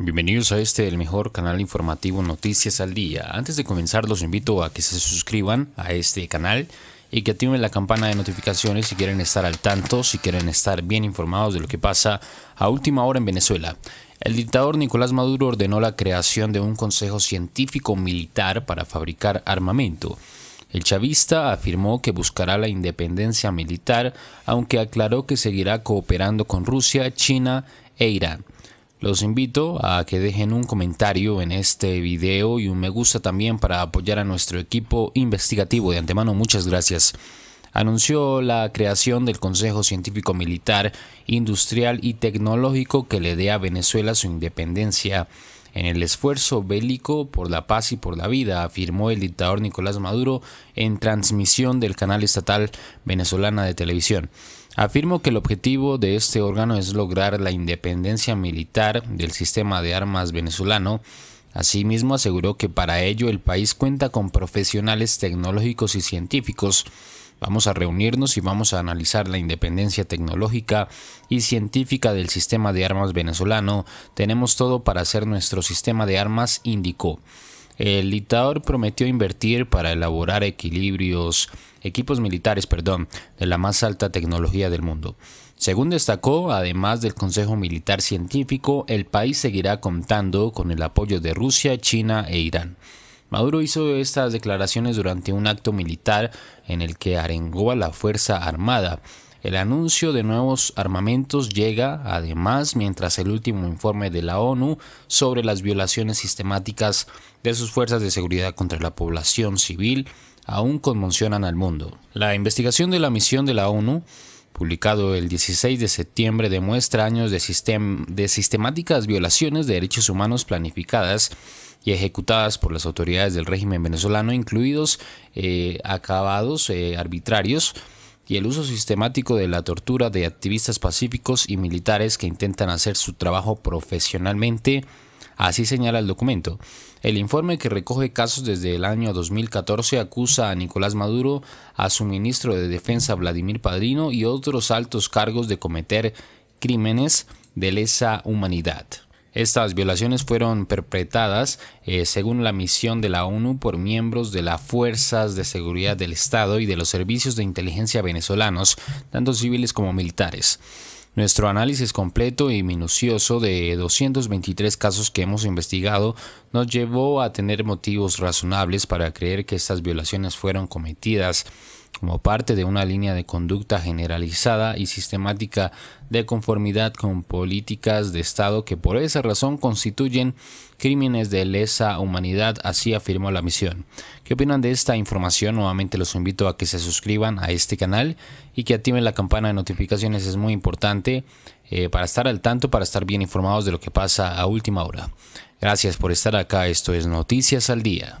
Bienvenidos a este, el mejor canal informativo Noticias al Día. Antes de comenzar los invito a que se suscriban a este canal y que activen la campana de notificaciones si quieren estar al tanto, si quieren estar bien informados de lo que pasa a última hora en Venezuela. El dictador Nicolás Maduro ordenó la creación de un consejo científico militar para fabricar armamento. El chavista afirmó que buscará la independencia militar, aunque aclaró que seguirá cooperando con Rusia, China e Irán. Los invito a que dejen un comentario en este video y un me gusta también para apoyar a nuestro equipo investigativo. De antemano, muchas gracias. Anunció la creación del Consejo Científico Militar, Industrial y Tecnológico que le dé a Venezuela su independencia en el esfuerzo bélico por la paz y por la vida, afirmó el dictador Nicolás Maduro en transmisión del canal estatal venezolana de televisión. Afirmo que el objetivo de este órgano es lograr la independencia militar del sistema de armas venezolano Asimismo, aseguró que para ello el país cuenta con profesionales tecnológicos y científicos Vamos a reunirnos y vamos a analizar la independencia tecnológica y científica del sistema de armas venezolano. Tenemos todo para hacer nuestro sistema de armas, indicó. El dictador prometió invertir para elaborar equilibrios, equipos militares, perdón, de la más alta tecnología del mundo. Según destacó, además del Consejo Militar Científico, el país seguirá contando con el apoyo de Rusia, China e Irán. Maduro hizo estas declaraciones durante un acto militar en el que arengó a la Fuerza Armada. El anuncio de nuevos armamentos llega, además, mientras el último informe de la ONU sobre las violaciones sistemáticas de sus fuerzas de seguridad contra la población civil aún conmocionan al mundo. La investigación de la misión de la ONU publicado el 16 de septiembre, demuestra años de, de, sistemáticas violaciones de derechos humanos planificadas y ejecutadas por las autoridades del régimen venezolano, incluidos eh, acabados eh, arbitrarios y el uso sistemático de la tortura de activistas pacíficos y militares que intentan hacer su trabajo profesionalmente, así señala el documento. El informe que recoge casos desde el año 2014 acusa a Nicolás Maduro, a su ministro de Defensa Vladimir Padrino y otros altos cargos de cometer crímenes de lesa humanidad. Estas violaciones fueron perpetradas eh, según la misión de la ONU por miembros de las fuerzas de seguridad del Estado y de los servicios de inteligencia venezolanos, tanto civiles como militares. Nuestro análisis completo y minucioso de 223 casos que hemos investigado nos llevó a tener motivos razonables para creer que estas violaciones fueron cometidas como parte de una línea de conducta generalizada y sistemática de conformidad con políticas de Estado que por esa razón constituyen crímenes de lesa humanidad, así afirmó la misión. ¿Qué opinan de esta información? Nuevamente los invito a que se suscriban a este canal y que activen la campana de notificaciones, es muy importante eh, para estar al tanto, para estar bien informados de lo que pasa a última hora. Gracias por estar acá, esto es Noticias al Día.